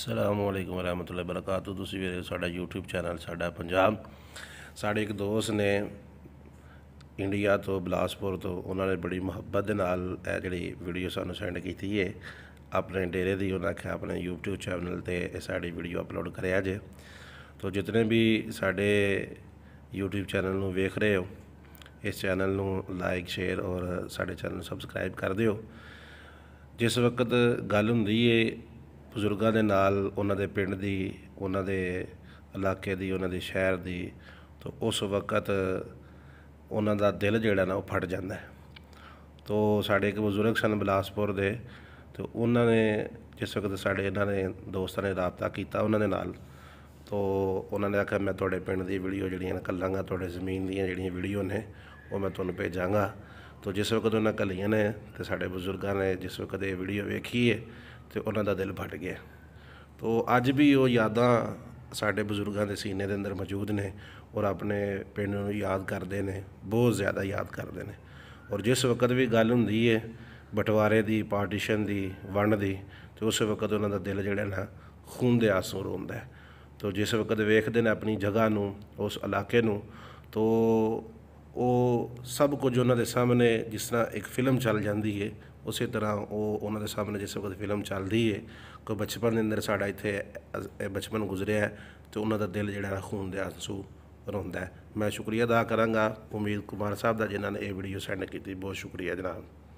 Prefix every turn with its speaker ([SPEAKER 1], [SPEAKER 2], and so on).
[SPEAKER 1] ਸਲਾਮ ਅਲੈਕੁਮ ਰਹਿਮਤੁਲਾਹ ਬਰਕਾਤੂ ਤੁਸੀਂ ਵੀਰੇ ਸਾਡਾ YouTube ਚੈਨਲ ਸਾਡਾ ਪੰਜਾਬ ਸਾਡੇ ਇੱਕ ਦੋਸਤ ਨੇ ਇੰਡੀਆ ਤੋਂ ਬਲਾਸਪੁਰ ਤੋਂ ਉਹਨਾਂ ਨੇ ਬੜੀ ਮੁਹੱਬਤ ਦੇ ਨਾਲ ਇਹ ਜਿਹੜੀ ਵੀਡੀਓ ਸਾਨੂੰ ਸੈਂਡ ਕੀਤੀ ਹੈ ਆਪਣੇ ਡੇਰੇ ਦੀ ਉਹਨਾਂ ਖਿਆ ਆਪਣੇ YouTube ਚੈਨਲ ਤੇ ਇਹ ਸਾਡੀ ਵੀਡੀਓ ਅਪਲੋਡ ਕਰਿਆ ਜੇ ਤੋ ਜਿਤਨੇ ਵੀ ਸਾਡੇ YouTube ਚੈਨਲ ਨੂੰ ਵੇਖ ਰਹੇ ਹੋ ਇਸ ਚੈਨਲ ਨੂੰ ਲਾਈਕ ਸ਼ੇਅਰ ਔਰ ਸਾਡੇ ਚੈਨਲ ਨੂੰ ਸਬਸਕ੍ਰਾਈਬ ਕਰ ਦਿਓ ਜਿਸ ਵਕਤ ਗੱਲ ਹੁੰਦੀ ਏ ਬਜ਼ੁਰਗਾਂ ਦੇ ਨਾਲ ਉਹਨਾਂ ਦੇ ਪਿੰਡ ਦੀ ਉਹਨਾਂ ਦੇ ਇਲਾਕੇ ਦੀ ਉਹਨਾਂ ਦੇ ਸ਼ਹਿਰ ਦੀ ਤੋਂ ਉਸ ਵਕਤ ਉਹਨਾਂ ਦਾ ਦਿਲ ਜਿਹੜਾ ਨਾ ਉਹ ਫਟ ਜਾਂਦਾ ਹੈ ਤੋਂ ਸਾਡੇ ਇੱਕ ਬਜ਼ੁਰਗ ਸਨ ਬਲਾਸਪੁਰ ਦੇ ਤੋਂ ਉਹਨਾਂ ਨੇ ਜਿਸ ਵਕਤ ਸਾਡੇ ਇਹਨਾਂ ਨੇ ਦੋਸਤਾਂ ਨੇ ਰਾਬਤਾ ਕੀਤਾ ਉਹਨਾਂ ਦੇ ਨਾਲ ਤੋਂ ਉਹਨਾਂ ਨੇ ਆਖਿਆ ਮੈਂ ਤੁਹਾਡੇ ਪਿੰਡ ਦੀ ਵੀਡੀਓ ਜਿਹੜੀਆਂ ਕੱਲਾਂਗਾ ਤੁਹਾਡੇ ਜ਼ਮੀਨ ਦੀਆਂ ਜਿਹੜੀਆਂ ਵੀਡੀਓ ਨੇ ਉਹ ਮੈਂ ਤੁਹਾਨੂੰ ਭੇਜਾਂਗਾ ਤੋ ਜਿਸ ਵਕਤ ਉਹਨਾਂ ਕਲੀਆਂ ਨੇ ਤੇ ਸਾਡੇ ਬਜ਼ੁਰਗਾਂ ਨੇ ਜਿਸ ਵਕਤ ਇਹ ਵੀਡੀਓ ਵੇਖੀ ਹੈ ਤੇ ਉਹਨਾਂ ਦਾ ਦਿਲ ਭਟ ਗਿਆ ਤੋ ਅੱਜ ਵੀ ਉਹ ਯਾਦਾਂ ਸਾਡੇ ਬਜ਼ੁਰਗਾਂ ਦੇ ਸੀਨੇ ਦੇ ਅੰਦਰ ਮੌਜੂਦ ਨੇ ਔਰ ਆਪਣੇ ਪਿੰਡ ਨੂੰ ਯਾਦ ਕਰਦੇ ਨੇ ਬਹੁਤ ਜ਼ਿਆਦਾ ਯਾਦ ਕਰਦੇ ਨੇ ਔਰ ਜਿਸ ਵਕਤ ਵੀ ਗੱਲ ਹੁੰਦੀ ਹੈ ਬਟਵਾਰੇ ਦੀ ਪਾਰਟੀਸ਼ਨ ਦੀ ਵੰਡ ਦੀ ਤੇ ਉਸ ਵਕਤ ਉਹਨਾਂ ਦਾ ਦਿਲ ਜਿਹੜਾ ਨਾ ਖੂਨ ਦੇ ਆਸੂ ਰੋਂਦਾ ਤੋ ਜਿਸ ਵਕਤ ਵੇਖਦੇ ਨੇ ਆਪਣੀ ਜਗ੍ਹਾ ਨੂੰ ਉਸ ਇਲਾਕੇ ਨੂੰ ਤੋ ਉਹ ਸਭ ਕੁਝ ਉਹਨਾਂ ਦੇ ਸਾਹਮਣੇ ਜਿਸ ਤਰ੍ਹਾਂ ਇੱਕ ਫਿਲਮ ਚੱਲ ਜਾਂਦੀ ਹੈ ਉਸੇ ਤਰ੍ਹਾਂ ਉਹ ਉਹਨਾਂ ਦੇ ਸਾਹਮਣੇ ਜਿਸ ਵਕਤ ਫਿਲਮ ਚੱਲਦੀ ਹੈ ਕੋਈ ਬਚਪਨ ਦੇ ਅੰਦਰ ਸਾਡਾ ਇੱਥੇ ਬਚਪਨ ਗੁਜ਼ਰਿਆ ਤੇ ਉਹਨਾਂ ਦਾ ਦਿਲ ਜਿਹੜਾ ਖੂਨ ਦੇ ਆਸੂ ਰੋਂਦਾ ਮੈਂ ਸ਼ੁਕਰੀਆ ਅਦਾ ਕਰਾਂਗਾ ਉਮੀਦ ਕੁਮਾਰ ਸਾਹਿਬ ਦਾ ਜਿਨ੍ਹਾਂ ਨੇ ਇਹ ਵੀਡੀਓ ਸੈਂਡ ਕੀਤੀ ਬਹੁਤ ਸ਼ੁਕਰੀਆ ਜਨਾਬ